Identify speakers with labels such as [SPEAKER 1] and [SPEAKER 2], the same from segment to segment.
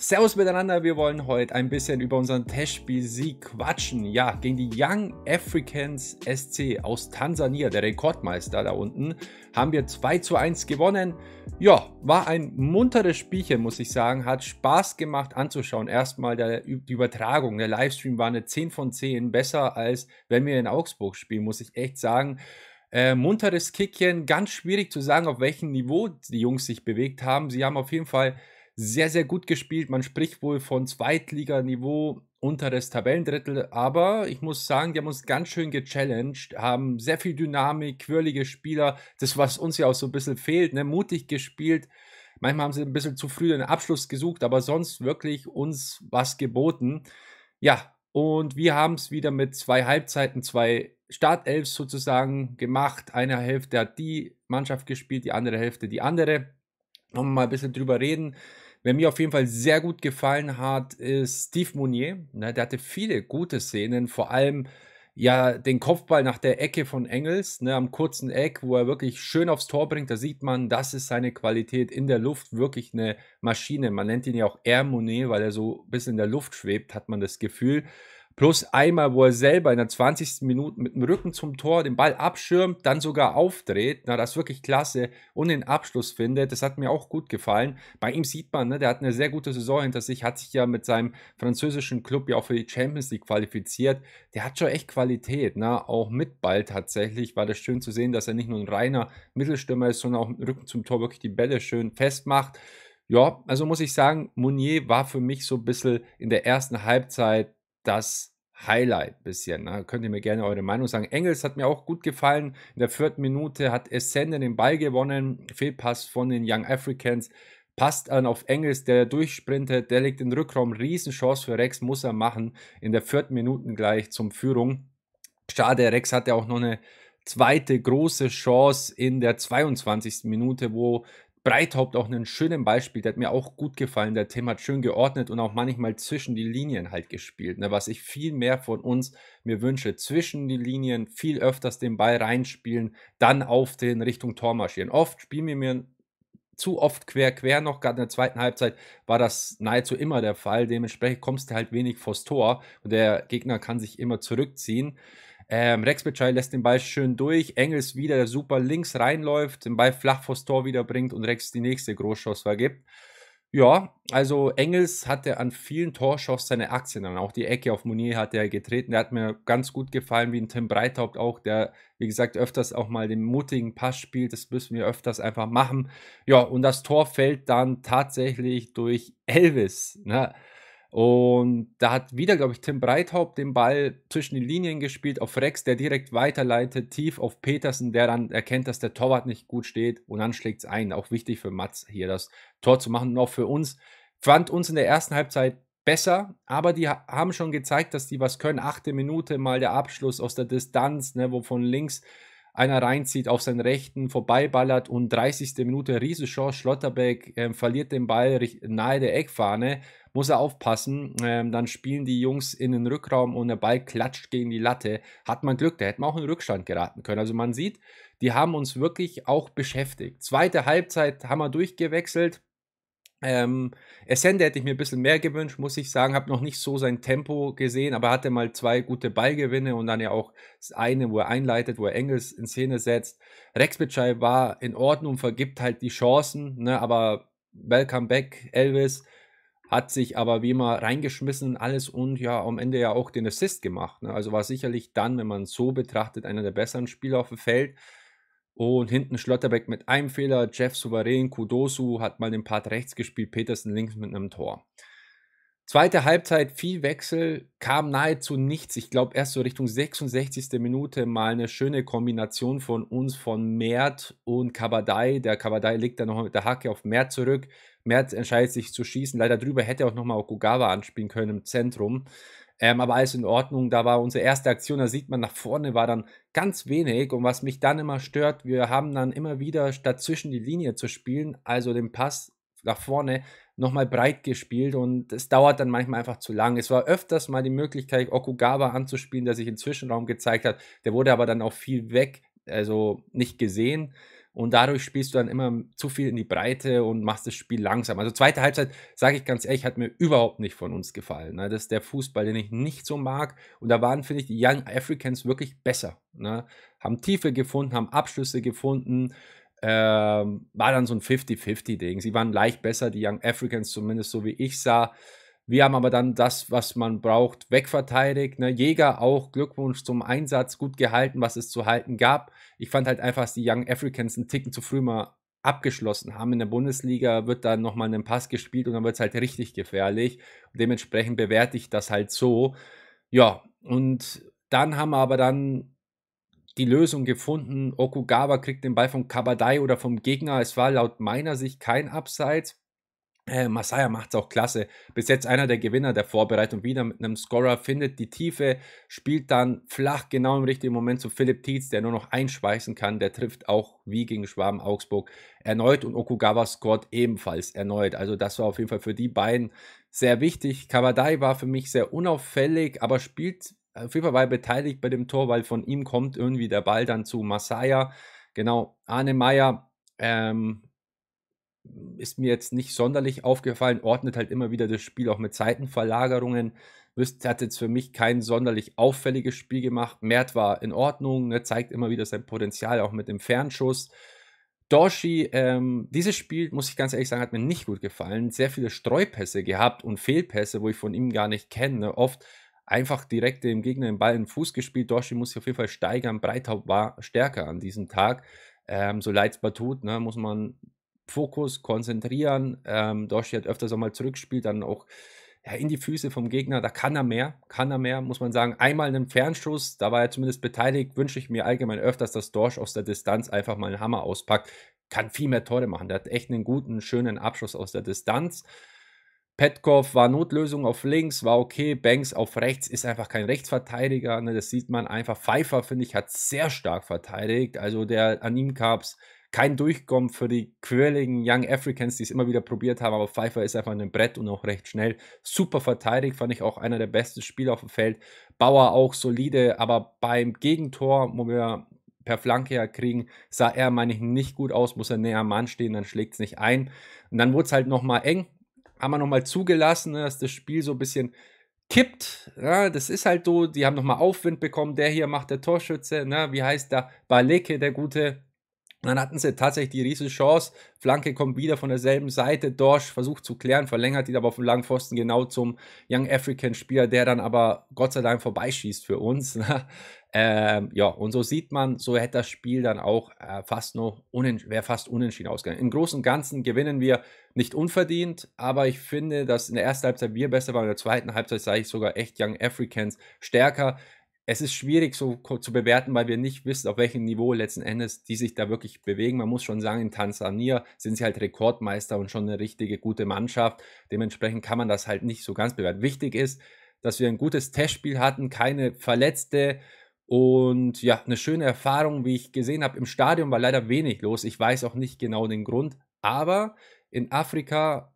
[SPEAKER 1] Servus miteinander, wir wollen heute ein bisschen über unseren Testspiel-Sieg quatschen. Ja, gegen die Young Africans SC aus Tansania, der Rekordmeister da unten, haben wir 2 zu 1 gewonnen. Ja, war ein munteres Spielchen, muss ich sagen. Hat Spaß gemacht anzuschauen. Erstmal der, die Übertragung, der Livestream war eine 10 von 10, besser als wenn wir in Augsburg spielen, muss ich echt sagen. Äh, munteres Kickchen, ganz schwierig zu sagen, auf welchem Niveau die Jungs sich bewegt haben. Sie haben auf jeden Fall sehr, sehr gut gespielt. Man spricht wohl von Zweitliganiveau unteres Tabellendrittel, aber ich muss sagen, die haben uns ganz schön gechallenged, haben sehr viel Dynamik, quirlige Spieler, das, was uns ja auch so ein bisschen fehlt, ne? mutig gespielt. Manchmal haben sie ein bisschen zu früh den Abschluss gesucht, aber sonst wirklich uns was geboten. Ja, und wir haben es wieder mit zwei Halbzeiten, zwei Startelfs sozusagen gemacht. Eine Hälfte hat die Mannschaft gespielt, die andere Hälfte die andere. Nochmal ein bisschen drüber reden. Wer mir auf jeden Fall sehr gut gefallen hat, ist Steve Mounier. Ne, der hatte viele gute Szenen, vor allem ja den Kopfball nach der Ecke von Engels, ne, am kurzen Eck, wo er wirklich schön aufs Tor bringt. Da sieht man, das ist seine Qualität in der Luft, wirklich eine Maschine. Man nennt ihn ja auch Air Mounier, weil er so ein bisschen in der Luft schwebt, hat man das Gefühl. Plus einmal, wo er selber in der 20. Minute mit dem Rücken zum Tor den Ball abschirmt, dann sogar aufdreht. Na, das ist wirklich klasse. Und den Abschluss findet. Das hat mir auch gut gefallen. Bei ihm sieht man, ne, der hat eine sehr gute Saison hinter sich. Hat sich ja mit seinem französischen Club ja auch für die Champions League qualifiziert. Der hat schon echt Qualität. Ne? Auch mit Ball tatsächlich war das schön zu sehen, dass er nicht nur ein reiner Mittelstürmer ist, sondern auch mit dem Rücken zum Tor wirklich die Bälle schön festmacht. Ja, also muss ich sagen, Mounier war für mich so ein bisschen in der ersten Halbzeit das Highlight bisschen. Ne? Könnt ihr mir gerne eure Meinung sagen. Engels hat mir auch gut gefallen. In der vierten Minute hat Essende den Ball gewonnen. Fehlpass von den Young Africans. Passt an auf Engels, der durchsprintet. Der legt den Rückraum. Riesenchance für Rex, muss er machen. In der vierten Minute gleich zum Führung. Schade, Rex hatte auch noch eine zweite große Chance in der 22. Minute, wo Breithaupt auch einen schönen Beispiel, der hat mir auch gut gefallen. Der Tim hat schön geordnet und auch manchmal zwischen die Linien halt gespielt. Ne? Was ich viel mehr von uns mir wünsche, zwischen die Linien viel öfters den Ball reinspielen, dann auf den Richtung Tor marschieren. Oft spielen wir mir zu oft quer, quer noch, gerade in der zweiten Halbzeit war das nahezu immer der Fall. Dementsprechend kommst du halt wenig vors Tor und der Gegner kann sich immer zurückziehen. Ähm, Rex Bitschei lässt den Ball schön durch. Engels wieder, der super links reinläuft, den Ball flach vors Tor wieder bringt und Rex die nächste Großchance vergibt. Ja, also Engels hatte an vielen Torschancen seine Aktien an. Auch die Ecke auf Monier hat er getreten. Der hat mir ganz gut gefallen, wie ein Tim Breithaupt auch, der, wie gesagt, öfters auch mal den mutigen Pass spielt. Das müssen wir öfters einfach machen. Ja, und das Tor fällt dann tatsächlich durch Elvis. Ne? Und da hat wieder, glaube ich, Tim Breithaupt den Ball zwischen den Linien gespielt auf Rex, der direkt weiterleitet, tief auf Petersen, der dann erkennt, dass der Torwart nicht gut steht und dann schlägt es ein. Auch wichtig für Mats hier das Tor zu machen und auch für uns. Fand uns in der ersten Halbzeit besser, aber die haben schon gezeigt, dass die was können. Achte Minute mal der Abschluss aus der Distanz, ne, wo von links einer reinzieht, auf seinen Rechten vorbeiballert und 30. Minute Riesenchance, Schlotterbeck äh, verliert den Ball nahe der Eckfahne muss er aufpassen. Ähm, dann spielen die Jungs in den Rückraum und der Ball klatscht gegen die Latte. Hat man Glück, da hätten wir auch in den Rückstand geraten können. Also man sieht, die haben uns wirklich auch beschäftigt. Zweite Halbzeit haben wir durchgewechselt. Ähm, Essende hätte ich mir ein bisschen mehr gewünscht, muss ich sagen. Habe noch nicht so sein Tempo gesehen, aber hatte mal zwei gute Ballgewinne und dann ja auch das eine, wo er einleitet, wo er Engels in Szene setzt. Rex Bitschei war in Ordnung, vergibt halt die Chancen, ne, aber welcome back, Elvis hat sich aber wie immer reingeschmissen und alles und ja am Ende ja auch den Assist gemacht. Ne? Also war sicherlich dann, wenn man so betrachtet, einer der besseren Spieler auf dem Feld. Und hinten Schlotterbeck mit einem Fehler, Jeff souverän, Kudosu hat mal den Part rechts gespielt, Petersen links mit einem Tor. Zweite Halbzeit viel Wechsel, kam nahezu nichts. Ich glaube, erst so Richtung 66. Minute mal eine schöne Kombination von uns, von Mert und Kabadai. Der Kabadai legt dann nochmal mit der Hacke auf Mert zurück. Mert entscheidet sich zu schießen. Leider drüber hätte er auch nochmal Okugawa anspielen können im Zentrum. Ähm, aber alles in Ordnung. Da war unsere erste Aktion. Da sieht man, nach vorne war dann ganz wenig. Und was mich dann immer stört, wir haben dann immer wieder, statt zwischen die Linie zu spielen, also den Pass nach vorne, nochmal breit gespielt und es dauert dann manchmal einfach zu lang. Es war öfters mal die Möglichkeit, Okugawa anzuspielen, der sich im Zwischenraum gezeigt hat. Der wurde aber dann auch viel weg, also nicht gesehen. Und dadurch spielst du dann immer zu viel in die Breite und machst das Spiel langsam. Also zweite Halbzeit, sage ich ganz ehrlich, hat mir überhaupt nicht von uns gefallen. Ne? Das ist der Fußball, den ich nicht so mag. Und da waren, finde ich, die Young Africans wirklich besser. Ne? Haben Tiefe gefunden, haben Abschlüsse gefunden, ähm, war dann so ein 50-50-Ding. Sie waren leicht besser, die Young Africans zumindest, so wie ich sah. Wir haben aber dann das, was man braucht, wegverteidigt. Ne? Jäger auch, Glückwunsch zum Einsatz, gut gehalten, was es zu halten gab. Ich fand halt einfach, dass die Young Africans einen Ticken zu früh mal abgeschlossen haben. In der Bundesliga wird dann nochmal ein Pass gespielt und dann wird es halt richtig gefährlich. Und dementsprechend bewerte ich das halt so. Ja, und dann haben wir aber dann die Lösung gefunden. Okugawa kriegt den Ball vom Kabadai oder vom Gegner. Es war laut meiner Sicht kein Abseits. Äh, Masaya macht es auch klasse. Bis jetzt einer der Gewinner der Vorbereitung wieder mit einem Scorer, findet die Tiefe, spielt dann flach genau im richtigen Moment zu Philipp Tietz, der nur noch einschweißen kann. Der trifft auch wie gegen Schwaben Augsburg erneut und Okugawa scored ebenfalls erneut. Also das war auf jeden Fall für die beiden sehr wichtig. Kabadai war für mich sehr unauffällig, aber spielt auf jeden Fall war er beteiligt bei dem Tor, weil von ihm kommt irgendwie der Ball dann zu Masaya. Genau, Arne Meyer ähm, ist mir jetzt nicht sonderlich aufgefallen, ordnet halt immer wieder das Spiel auch mit Seitenverlagerungen. Wüst hat jetzt für mich kein sonderlich auffälliges Spiel gemacht. Mert war in Ordnung, ne, zeigt immer wieder sein Potenzial, auch mit dem Fernschuss. Dorshi, ähm, dieses Spiel, muss ich ganz ehrlich sagen, hat mir nicht gut gefallen. Sehr viele Streupässe gehabt und Fehlpässe, wo ich von ihm gar nicht kenne. Oft einfach direkt dem Gegner den Ball in den Fuß gespielt. Dorschi muss sich auf jeden Fall steigern. Breithaupt war stärker an diesem Tag. Ähm, so leid es mal tut, ne, muss man Fokus konzentrieren. Ähm, Doshi hat öfters auch mal zurückgespielt, dann auch ja, in die Füße vom Gegner. Da kann er mehr, kann er mehr, muss man sagen. Einmal einen Fernschuss, da war er zumindest beteiligt. Wünsche ich mir allgemein öfters, dass Dorsch aus der Distanz einfach mal einen Hammer auspackt. Kann viel mehr Tore machen. Der hat echt einen guten, schönen Abschluss aus der Distanz. Petkov war Notlösung auf links, war okay. Banks auf rechts ist einfach kein Rechtsverteidiger. Ne? Das sieht man einfach. Pfeiffer, finde ich, hat sehr stark verteidigt. Also der, an ihm gab es kein Durchkommen für die quirligen Young Africans, die es immer wieder probiert haben. Aber Pfeiffer ist einfach ein Brett und auch recht schnell. Super verteidigt, fand ich auch einer der besten Spieler auf dem Feld. Bauer auch solide, aber beim Gegentor, wo wir per Flanke ja kriegen, sah er, meine ich, nicht gut aus, muss er näher am Mann stehen, dann schlägt es nicht ein. Und dann wurde es halt nochmal eng, haben wir nochmal zugelassen, ne, dass das Spiel so ein bisschen kippt. Ja, das ist halt so, die haben nochmal Aufwind bekommen. Der hier macht der Torschütze, ne? wie heißt der? Baleke, der gute dann hatten sie tatsächlich die riesige Chance. Flanke kommt wieder von derselben Seite. Dorsch versucht zu klären, verlängert ihn aber auf dem langen Pfosten genau zum Young African Spieler, der dann aber Gott sei Dank vorbeischießt für uns. Ne? ähm, ja, und so sieht man, so hätte das Spiel dann auch äh, fast noch wäre fast unentschieden ausgegangen. Im Großen und Ganzen gewinnen wir nicht unverdient, aber ich finde, dass in der ersten Halbzeit wir besser waren, in der zweiten Halbzeit sage ich sogar echt Young Africans stärker es ist schwierig so zu bewerten, weil wir nicht wissen, auf welchem Niveau letzten Endes die sich da wirklich bewegen. Man muss schon sagen, in Tansania sind sie halt Rekordmeister und schon eine richtige gute Mannschaft. Dementsprechend kann man das halt nicht so ganz bewerten. Wichtig ist, dass wir ein gutes Testspiel hatten, keine Verletzte und ja, eine schöne Erfahrung, wie ich gesehen habe. Im Stadion war leider wenig los. Ich weiß auch nicht genau den Grund, aber in Afrika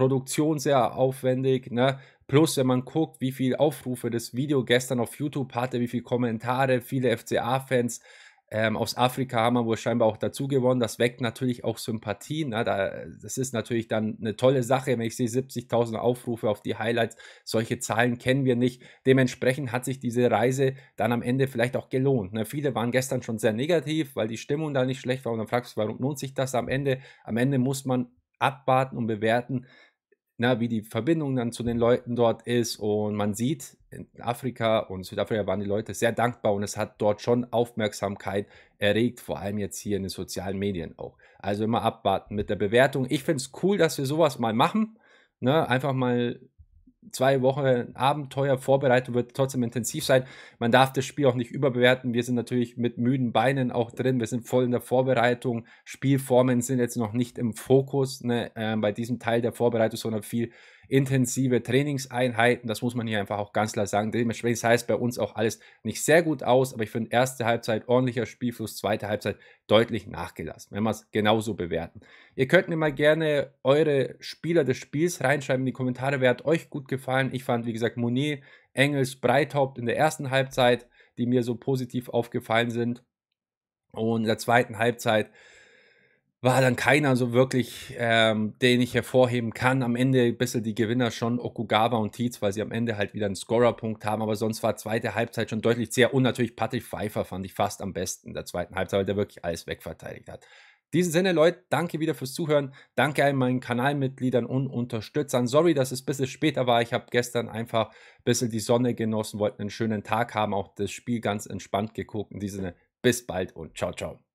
[SPEAKER 1] Produktion sehr aufwendig, ne? Plus, wenn man guckt, wie viele Aufrufe das Video gestern auf YouTube hatte, wie viele Kommentare, viele FCA-Fans ähm, aus Afrika haben wir wohl scheinbar auch dazu gewonnen. Das weckt natürlich auch Sympathien. Ne? Da, das ist natürlich dann eine tolle Sache, wenn ich sehe 70.000 Aufrufe auf die Highlights. Solche Zahlen kennen wir nicht. Dementsprechend hat sich diese Reise dann am Ende vielleicht auch gelohnt. Ne? Viele waren gestern schon sehr negativ, weil die Stimmung da nicht schlecht war. Und dann fragst du, warum lohnt sich das am Ende? Am Ende muss man abwarten und bewerten, na, ne, wie die Verbindung dann zu den Leuten dort ist. Und man sieht, in Afrika und Südafrika waren die Leute sehr dankbar und es hat dort schon Aufmerksamkeit erregt, vor allem jetzt hier in den sozialen Medien auch. Also immer abwarten mit der Bewertung. Ich finde es cool, dass wir sowas mal machen. Ne, einfach mal zwei Wochen Abenteuer, Vorbereitung wird trotzdem intensiv sein. Man darf das Spiel auch nicht überbewerten. Wir sind natürlich mit müden Beinen auch drin. Wir sind voll in der Vorbereitung. Spielformen sind jetzt noch nicht im Fokus ne, äh, bei diesem Teil der Vorbereitung, sondern viel intensive Trainingseinheiten. Das muss man hier einfach auch ganz klar sagen. Dementsprechend sah es bei uns auch alles nicht sehr gut aus, aber ich finde erste Halbzeit ordentlicher Spielfluss, zweite Halbzeit deutlich nachgelassen, wenn wir es genauso bewerten. Ihr könnt mir mal gerne eure Spieler des Spiels reinschreiben in die Kommentare. Wer hat euch gut gefallen? Ich fand, wie gesagt, Monet, Engels, Breithaupt in der ersten Halbzeit, die mir so positiv aufgefallen sind. Und in der zweiten Halbzeit war dann keiner so wirklich, ähm, den ich hervorheben kann. Am Ende ein bisschen die Gewinner schon Okugawa und Tietz, weil sie am Ende halt wieder einen Scorerpunkt haben. Aber sonst war zweite Halbzeit schon deutlich sehr. Und natürlich Patrick Pfeiffer fand ich fast am besten in der zweiten Halbzeit, weil der wirklich alles wegverteidigt hat. In diesem Sinne, Leute, danke wieder fürs Zuhören. Danke an meinen Kanalmitgliedern und Unterstützern. Sorry, dass es ein bisschen später war. Ich habe gestern einfach ein bisschen die Sonne genossen, wollte einen schönen Tag haben, auch das Spiel ganz entspannt geguckt. In diesem Sinne, bis bald und ciao, ciao.